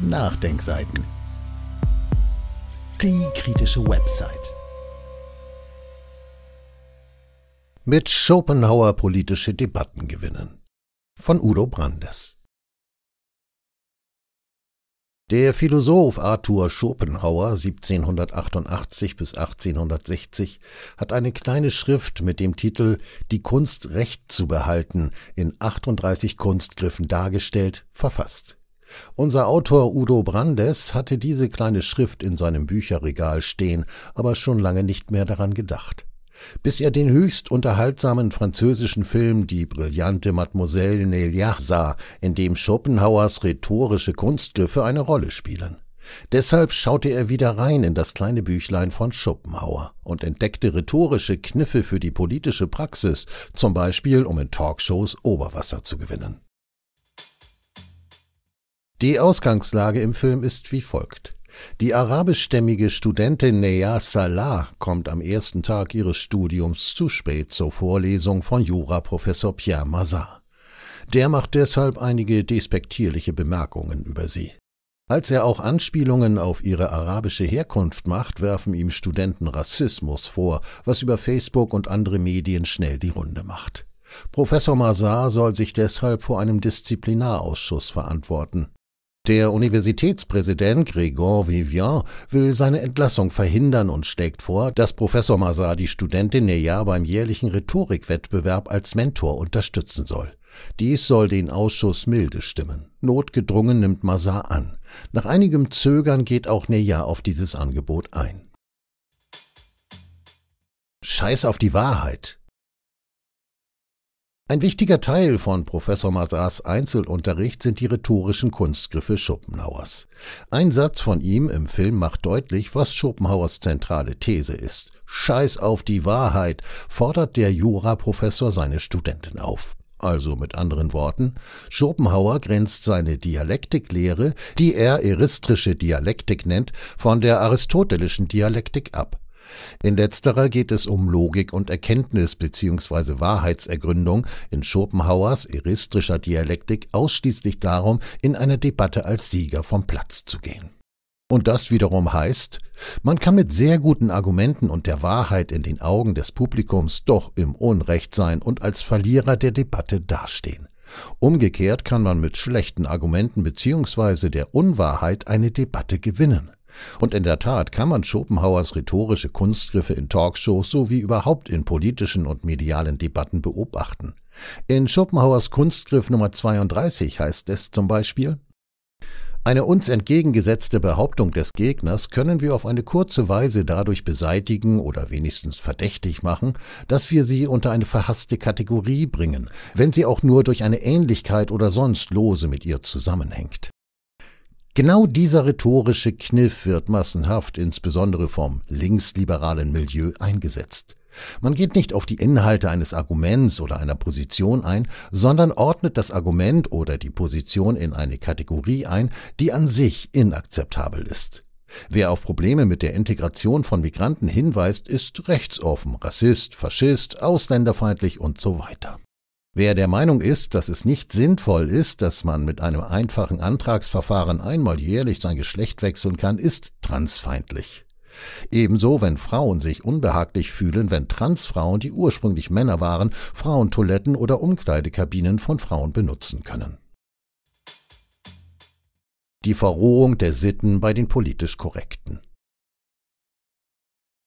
Nachdenkseiten. Die kritische Website. Mit Schopenhauer politische Debatten gewinnen. Von Udo Brandes. Der Philosoph Arthur Schopenhauer 1788 bis 1860 hat eine kleine Schrift mit dem Titel Die Kunst Recht zu behalten in 38 Kunstgriffen dargestellt verfasst. Unser Autor Udo Brandes hatte diese kleine Schrift in seinem Bücherregal stehen, aber schon lange nicht mehr daran gedacht. Bis er den höchst unterhaltsamen französischen Film Die brillante Mademoiselle Nelia sah, in dem Schopenhauers rhetorische Kunstgriffe eine Rolle spielen. Deshalb schaute er wieder rein in das kleine Büchlein von Schopenhauer und entdeckte rhetorische Kniffe für die politische Praxis, zum Beispiel um in Talkshows Oberwasser zu gewinnen. Die Ausgangslage im Film ist wie folgt. Die arabischstämmige Studentin Nea Salah kommt am ersten Tag ihres Studiums zu spät zur Vorlesung von Juraprofessor Pierre Mazar. Der macht deshalb einige despektierliche Bemerkungen über sie. Als er auch Anspielungen auf ihre arabische Herkunft macht, werfen ihm Studenten Rassismus vor, was über Facebook und andere Medien schnell die Runde macht. Professor Mazar soll sich deshalb vor einem Disziplinarausschuss verantworten. Der Universitätspräsident Gregor Vivian will seine Entlassung verhindern und schlägt vor, dass Professor Mazar die Studentin Neja beim jährlichen Rhetorikwettbewerb als Mentor unterstützen soll. Dies soll den Ausschuss milde stimmen. Notgedrungen nimmt Mazar an. Nach einigem Zögern geht auch Neja auf dieses Angebot ein. Scheiß auf die Wahrheit, ein wichtiger Teil von Professor Mazars Einzelunterricht sind die rhetorischen Kunstgriffe Schopenhauers. Ein Satz von ihm im Film macht deutlich, was Schopenhauers zentrale These ist. Scheiß auf die Wahrheit, fordert der Juraprofessor seine Studenten auf. Also mit anderen Worten, Schopenhauer grenzt seine Dialektiklehre, die er eristrische Dialektik nennt, von der aristotelischen Dialektik ab. In letzterer geht es um Logik und Erkenntnis bzw. Wahrheitsergründung, in Schopenhauers eristrischer Dialektik ausschließlich darum, in einer Debatte als Sieger vom Platz zu gehen. Und das wiederum heißt, man kann mit sehr guten Argumenten und der Wahrheit in den Augen des Publikums doch im Unrecht sein und als Verlierer der Debatte dastehen. Umgekehrt kann man mit schlechten Argumenten bzw. der Unwahrheit eine Debatte gewinnen. Und in der Tat kann man Schopenhauers rhetorische Kunstgriffe in Talkshows sowie überhaupt in politischen und medialen Debatten beobachten. In Schopenhauers Kunstgriff Nummer 32 heißt es zum Beispiel eine uns entgegengesetzte Behauptung des Gegners können wir auf eine kurze Weise dadurch beseitigen oder wenigstens verdächtig machen, dass wir sie unter eine verhasste Kategorie bringen, wenn sie auch nur durch eine Ähnlichkeit oder sonst lose mit ihr zusammenhängt. Genau dieser rhetorische Kniff wird massenhaft insbesondere vom linksliberalen Milieu eingesetzt. Man geht nicht auf die Inhalte eines Arguments oder einer Position ein, sondern ordnet das Argument oder die Position in eine Kategorie ein, die an sich inakzeptabel ist. Wer auf Probleme mit der Integration von Migranten hinweist, ist rechtsoffen, Rassist, Faschist, ausländerfeindlich und so weiter. Wer der Meinung ist, dass es nicht sinnvoll ist, dass man mit einem einfachen Antragsverfahren einmal jährlich sein Geschlecht wechseln kann, ist transfeindlich. Ebenso, wenn Frauen sich unbehaglich fühlen, wenn Transfrauen, die ursprünglich Männer waren, Frauentoiletten oder Umkleidekabinen von Frauen benutzen können. Die Verrohung der Sitten bei den politisch Korrekten.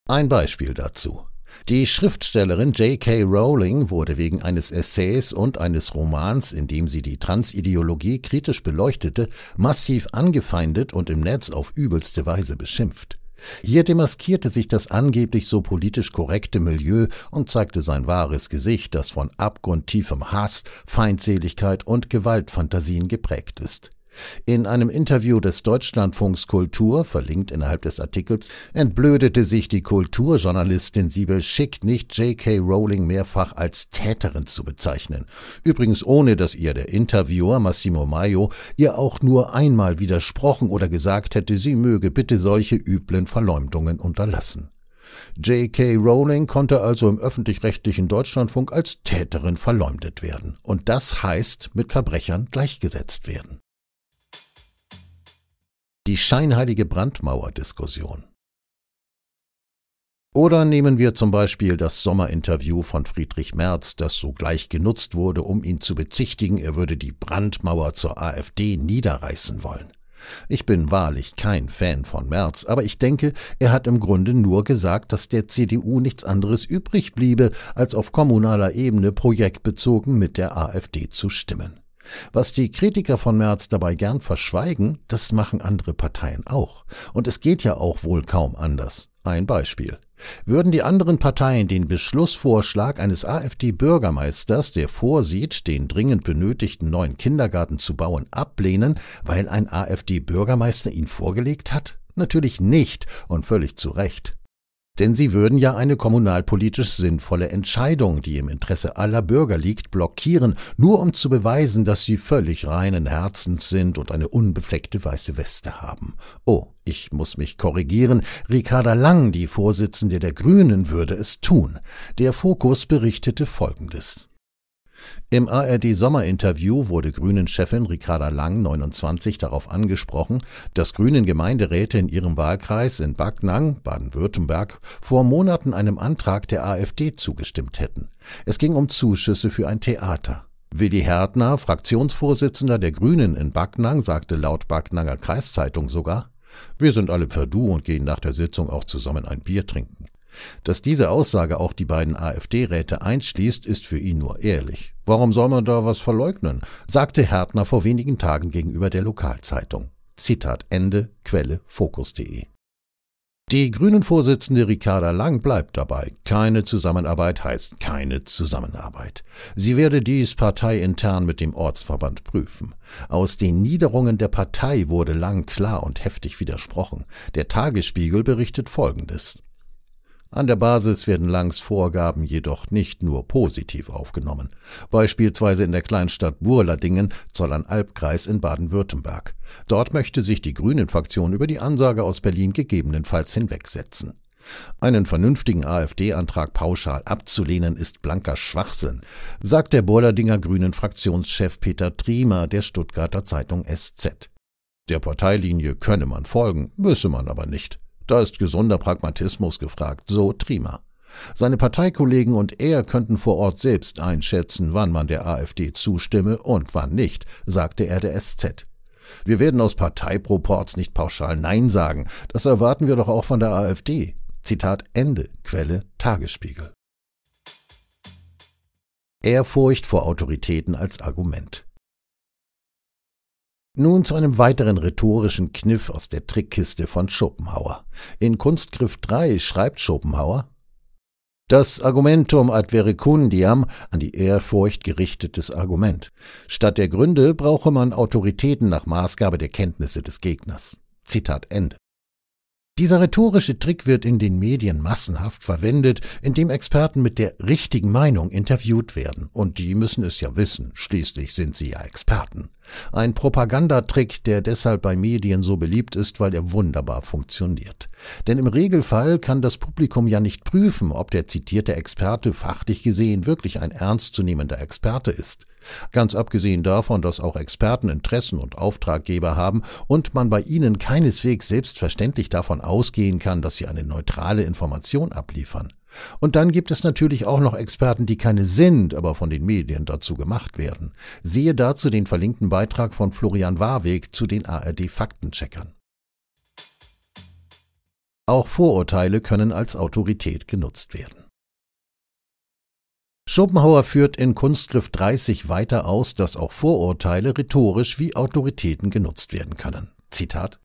Ein Beispiel dazu. Die Schriftstellerin J.K. Rowling wurde wegen eines Essays und eines Romans, in dem sie die Transideologie kritisch beleuchtete, massiv angefeindet und im Netz auf übelste Weise beschimpft. Hier demaskierte sich das angeblich so politisch korrekte Milieu und zeigte sein wahres Gesicht, das von abgrundtiefem Hass, Feindseligkeit und Gewaltfantasien geprägt ist. In einem Interview des Deutschlandfunks Kultur, verlinkt innerhalb des Artikels, entblödete sich die Kulturjournalistin Siebel Schick nicht J.K. Rowling mehrfach als Täterin zu bezeichnen. Übrigens ohne, dass ihr der Interviewer Massimo Maio ihr auch nur einmal widersprochen oder gesagt hätte, sie möge bitte solche üblen Verleumdungen unterlassen. J.K. Rowling konnte also im öffentlich-rechtlichen Deutschlandfunk als Täterin verleumdet werden. Und das heißt, mit Verbrechern gleichgesetzt werden die scheinheilige Brandmauer-Diskussion. Oder nehmen wir zum Beispiel das Sommerinterview von Friedrich Merz, das sogleich genutzt wurde, um ihn zu bezichtigen, er würde die Brandmauer zur AfD niederreißen wollen. Ich bin wahrlich kein Fan von Merz, aber ich denke, er hat im Grunde nur gesagt, dass der CDU nichts anderes übrig bliebe, als auf kommunaler Ebene projektbezogen mit der AfD zu stimmen. Was die Kritiker von Merz dabei gern verschweigen, das machen andere Parteien auch. Und es geht ja auch wohl kaum anders. Ein Beispiel. Würden die anderen Parteien den Beschlussvorschlag eines AfD-Bürgermeisters, der vorsieht, den dringend benötigten neuen Kindergarten zu bauen, ablehnen, weil ein AfD-Bürgermeister ihn vorgelegt hat? Natürlich nicht und völlig zu Recht. Denn sie würden ja eine kommunalpolitisch sinnvolle Entscheidung, die im Interesse aller Bürger liegt, blockieren, nur um zu beweisen, dass sie völlig reinen Herzens sind und eine unbefleckte weiße Weste haben. Oh, ich muss mich korrigieren, Ricarda Lang, die Vorsitzende der Grünen, würde es tun. Der Fokus berichtete Folgendes. Im ARD-Sommerinterview wurde Grünen-Chefin Ricarda Lang, 29, darauf angesprochen, dass Grünen-Gemeinderäte in ihrem Wahlkreis in Backnang, Baden-Württemberg, vor Monaten einem Antrag der AfD zugestimmt hätten. Es ging um Zuschüsse für ein Theater. Willi Hertner, Fraktionsvorsitzender der Grünen in Backnang, sagte laut Backnanger Kreiszeitung sogar, wir sind alle per Du und gehen nach der Sitzung auch zusammen ein Bier trinken. Dass diese Aussage auch die beiden AfD-Räte einschließt, ist für ihn nur ehrlich. Warum soll man da was verleugnen? sagte Härtner vor wenigen Tagen gegenüber der Lokalzeitung. Zitat Ende, Quelle Fokus.de. Die Grünen-Vorsitzende Ricarda Lang bleibt dabei. Keine Zusammenarbeit heißt keine Zusammenarbeit. Sie werde dies parteiintern mit dem Ortsverband prüfen. Aus den Niederungen der Partei wurde Lang klar und heftig widersprochen. Der Tagesspiegel berichtet Folgendes. An der Basis werden Langs Vorgaben jedoch nicht nur positiv aufgenommen. Beispielsweise in der Kleinstadt Burladingen, Zollernalbkreis in Baden-Württemberg. Dort möchte sich die Grünen-Fraktion über die Ansage aus Berlin gegebenenfalls hinwegsetzen. Einen vernünftigen AfD-Antrag pauschal abzulehnen, ist blanker Schwachsinn, sagt der Burladinger Grünen Fraktionschef Peter Triemer der Stuttgarter Zeitung SZ. Der Parteilinie könne man folgen, müsse man aber nicht. Da ist gesunder Pragmatismus gefragt, so Trima. Seine Parteikollegen und er könnten vor Ort selbst einschätzen, wann man der AfD zustimme und wann nicht, sagte er der SZ. Wir werden aus Parteiproports nicht pauschal Nein sagen, das erwarten wir doch auch von der AfD. Zitat Ende, Quelle Tagesspiegel. Ehrfurcht vor Autoritäten als Argument. Nun zu einem weiteren rhetorischen Kniff aus der Trickkiste von Schopenhauer. In Kunstgriff 3 schreibt Schopenhauer, das Argumentum ad verecundiam, an die Ehrfurcht gerichtetes Argument. Statt der Gründe brauche man Autoritäten nach Maßgabe der Kenntnisse des Gegners. Zitat Ende. Dieser rhetorische Trick wird in den Medien massenhaft verwendet, indem Experten mit der richtigen Meinung interviewt werden. Und die müssen es ja wissen, schließlich sind sie ja Experten. Ein Propagandatrick, der deshalb bei Medien so beliebt ist, weil er wunderbar funktioniert. Denn im Regelfall kann das Publikum ja nicht prüfen, ob der zitierte Experte fachlich gesehen wirklich ein ernstzunehmender Experte ist. Ganz abgesehen davon, dass auch Experten Interessen und Auftraggeber haben und man bei ihnen keineswegs selbstverständlich davon ausgehen kann, dass sie eine neutrale Information abliefern. Und dann gibt es natürlich auch noch Experten, die keine sind, aber von den Medien dazu gemacht werden. Sehe dazu den verlinkten Beitrag von Florian Warweg zu den ARD Faktencheckern. Auch Vorurteile können als Autorität genutzt werden. Schopenhauer führt in Kunstgriff 30 weiter aus, dass auch Vorurteile rhetorisch wie Autoritäten genutzt werden können. Zitat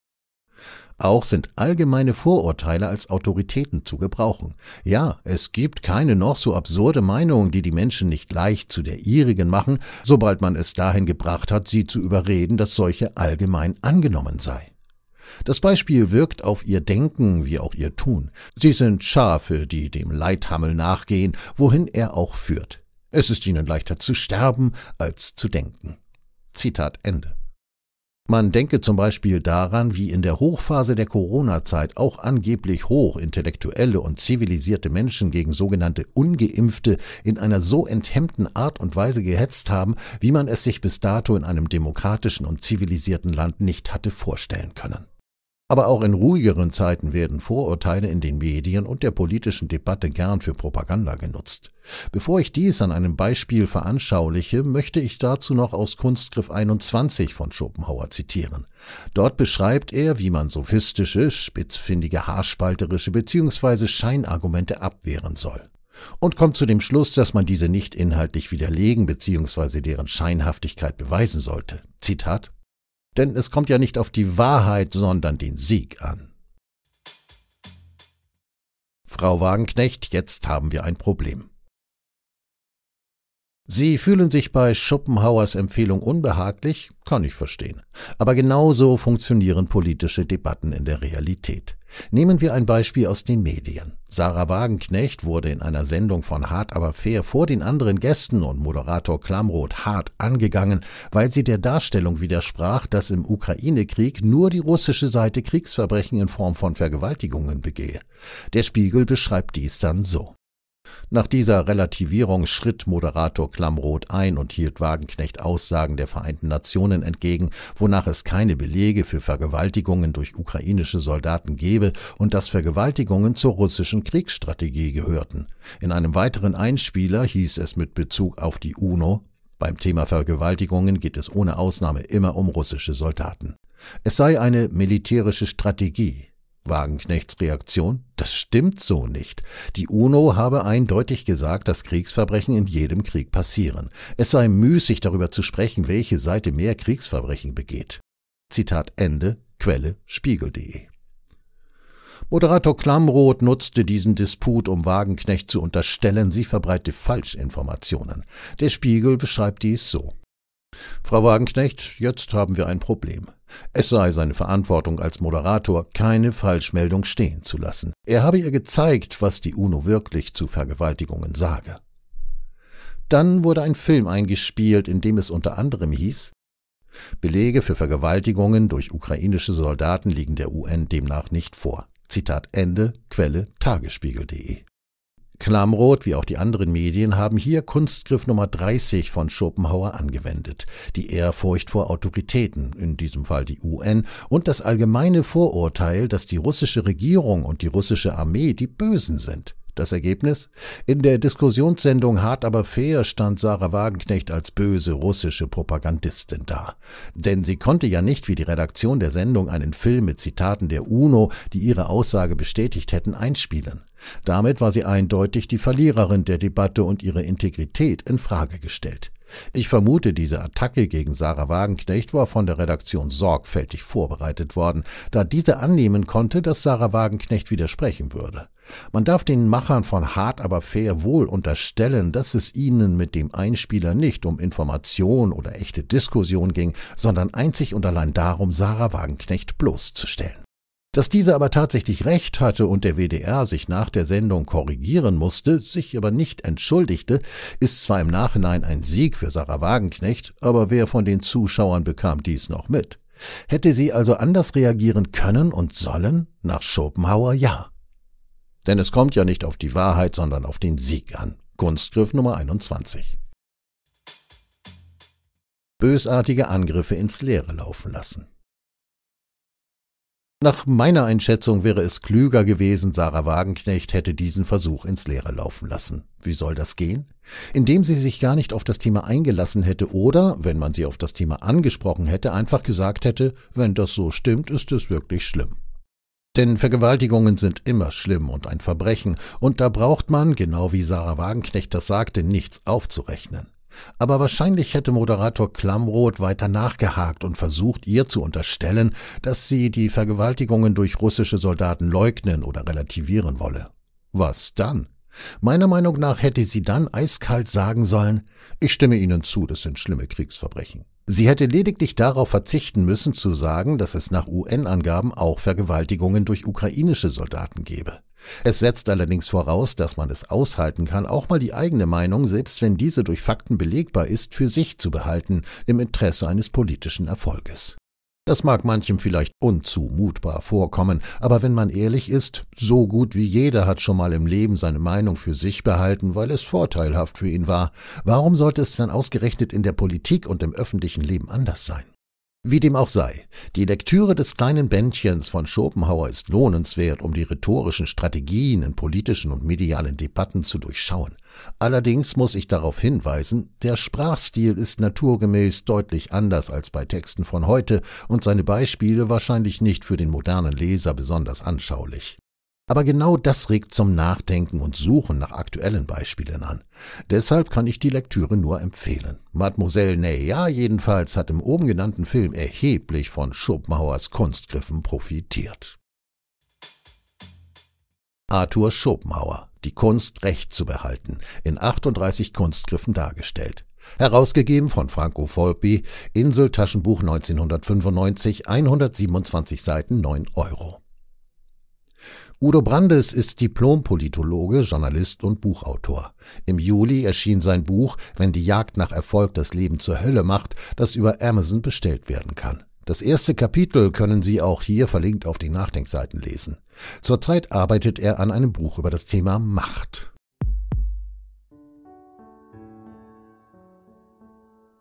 auch sind allgemeine Vorurteile als Autoritäten zu gebrauchen. Ja, es gibt keine noch so absurde Meinung, die die Menschen nicht leicht zu der ihrigen machen, sobald man es dahin gebracht hat, sie zu überreden, dass solche allgemein angenommen sei. Das Beispiel wirkt auf ihr Denken wie auch ihr Tun. Sie sind Schafe, die dem Leithammel nachgehen, wohin er auch führt. Es ist ihnen leichter zu sterben als zu denken. Zitat Ende. Man denke zum Beispiel daran, wie in der Hochphase der Corona-Zeit auch angeblich hochintellektuelle und zivilisierte Menschen gegen sogenannte Ungeimpfte in einer so enthemmten Art und Weise gehetzt haben, wie man es sich bis dato in einem demokratischen und zivilisierten Land nicht hatte vorstellen können. Aber auch in ruhigeren Zeiten werden Vorurteile in den Medien und der politischen Debatte gern für Propaganda genutzt. Bevor ich dies an einem Beispiel veranschauliche, möchte ich dazu noch aus Kunstgriff 21 von Schopenhauer zitieren. Dort beschreibt er, wie man sophistische, spitzfindige, haarspalterische bzw. Scheinargumente abwehren soll und kommt zu dem Schluss, dass man diese nicht inhaltlich widerlegen bzw. deren Scheinhaftigkeit beweisen sollte. Zitat denn es kommt ja nicht auf die Wahrheit, sondern den Sieg an. Frau Wagenknecht, jetzt haben wir ein Problem. Sie fühlen sich bei Schopenhauers Empfehlung unbehaglich, kann ich verstehen. Aber genauso funktionieren politische Debatten in der Realität. Nehmen wir ein Beispiel aus den Medien. Sarah Wagenknecht wurde in einer Sendung von Hart aber fair vor den anderen Gästen und Moderator Klamroth hart angegangen, weil sie der Darstellung widersprach, dass im Ukraine-Krieg nur die russische Seite Kriegsverbrechen in Form von Vergewaltigungen begehe. Der Spiegel beschreibt dies dann so. Nach dieser Relativierung schritt Moderator Klammroth ein und hielt Wagenknecht Aussagen der Vereinten Nationen entgegen, wonach es keine Belege für Vergewaltigungen durch ukrainische Soldaten gebe und dass Vergewaltigungen zur russischen Kriegsstrategie gehörten. In einem weiteren Einspieler hieß es mit Bezug auf die UNO, beim Thema Vergewaltigungen geht es ohne Ausnahme immer um russische Soldaten. Es sei eine militärische Strategie, Wagenknechts Reaktion, das stimmt so nicht. Die UNO habe eindeutig gesagt, dass Kriegsverbrechen in jedem Krieg passieren. Es sei müßig darüber zu sprechen, welche Seite mehr Kriegsverbrechen begeht. Zitat Ende, Quelle spiegel.de Moderator Klammroth nutzte diesen Disput, um Wagenknecht zu unterstellen, sie verbreite Falschinformationen. Der Spiegel beschreibt dies so. Frau Wagenknecht, jetzt haben wir ein Problem. Es sei seine Verantwortung als Moderator, keine Falschmeldung stehen zu lassen. Er habe ihr gezeigt, was die UNO wirklich zu Vergewaltigungen sage. Dann wurde ein Film eingespielt, in dem es unter anderem hieß, Belege für Vergewaltigungen durch ukrainische Soldaten liegen der UN demnach nicht vor. Zitat Ende, Quelle tagesspiegel.de Klamroth wie auch die anderen Medien haben hier Kunstgriff Nummer 30 von Schopenhauer angewendet. Die Ehrfurcht vor Autoritäten, in diesem Fall die UN, und das allgemeine Vorurteil, dass die russische Regierung und die russische Armee die Bösen sind. Das Ergebnis? In der Diskussionssendung Hart aber fair stand Sarah Wagenknecht als böse russische Propagandistin da. Denn sie konnte ja nicht wie die Redaktion der Sendung einen Film mit Zitaten der UNO, die ihre Aussage bestätigt hätten, einspielen. Damit war sie eindeutig die Verliererin der Debatte und ihre Integrität in Frage gestellt. Ich vermute, diese Attacke gegen Sarah Wagenknecht war von der Redaktion sorgfältig vorbereitet worden, da diese annehmen konnte, dass Sarah Wagenknecht widersprechen würde. Man darf den Machern von Hart aber fair wohl unterstellen, dass es ihnen mit dem Einspieler nicht um Information oder echte Diskussion ging, sondern einzig und allein darum, Sarah Wagenknecht bloßzustellen. Dass dieser aber tatsächlich recht hatte und der WDR sich nach der Sendung korrigieren musste, sich aber nicht entschuldigte, ist zwar im Nachhinein ein Sieg für Sarah Wagenknecht, aber wer von den Zuschauern bekam dies noch mit? Hätte sie also anders reagieren können und sollen? Nach Schopenhauer ja. Denn es kommt ja nicht auf die Wahrheit, sondern auf den Sieg an. Kunstgriff Nummer 21. Bösartige Angriffe ins Leere laufen lassen. Nach meiner Einschätzung wäre es klüger gewesen, Sarah Wagenknecht hätte diesen Versuch ins Leere laufen lassen. Wie soll das gehen? Indem sie sich gar nicht auf das Thema eingelassen hätte oder, wenn man sie auf das Thema angesprochen hätte, einfach gesagt hätte, wenn das so stimmt, ist es wirklich schlimm. Denn Vergewaltigungen sind immer schlimm und ein Verbrechen, und da braucht man, genau wie Sarah Wagenknecht das sagte, nichts aufzurechnen. Aber wahrscheinlich hätte Moderator Klamroth weiter nachgehakt und versucht, ihr zu unterstellen, dass sie die Vergewaltigungen durch russische Soldaten leugnen oder relativieren wolle. Was dann? Meiner Meinung nach hätte sie dann eiskalt sagen sollen, ich stimme Ihnen zu, das sind schlimme Kriegsverbrechen. Sie hätte lediglich darauf verzichten müssen zu sagen, dass es nach UN-Angaben auch Vergewaltigungen durch ukrainische Soldaten gebe. Es setzt allerdings voraus, dass man es aushalten kann, auch mal die eigene Meinung, selbst wenn diese durch Fakten belegbar ist, für sich zu behalten, im Interesse eines politischen Erfolges. Das mag manchem vielleicht unzumutbar vorkommen, aber wenn man ehrlich ist, so gut wie jeder hat schon mal im Leben seine Meinung für sich behalten, weil es vorteilhaft für ihn war. Warum sollte es dann ausgerechnet in der Politik und im öffentlichen Leben anders sein? Wie dem auch sei, die Lektüre des kleinen Bändchens von Schopenhauer ist lohnenswert, um die rhetorischen Strategien in politischen und medialen Debatten zu durchschauen. Allerdings muss ich darauf hinweisen, der Sprachstil ist naturgemäß deutlich anders als bei Texten von heute und seine Beispiele wahrscheinlich nicht für den modernen Leser besonders anschaulich. Aber genau das regt zum Nachdenken und Suchen nach aktuellen Beispielen an. Deshalb kann ich die Lektüre nur empfehlen. Mademoiselle Nea jedenfalls hat im oben genannten Film erheblich von Schopenhauers Kunstgriffen profitiert. Arthur Schopenhauer, die Kunst recht zu behalten, in 38 Kunstgriffen dargestellt. Herausgegeben von Franco Volpi, Inseltaschenbuch 1995, 127 Seiten, 9 Euro. Udo Brandes ist Diplompolitologe, Journalist und Buchautor. Im Juli erschien sein Buch Wenn die Jagd nach Erfolg das Leben zur Hölle macht, das über Amazon bestellt werden kann. Das erste Kapitel können Sie auch hier verlinkt auf den Nachdenkseiten lesen. Zurzeit arbeitet er an einem Buch über das Thema Macht.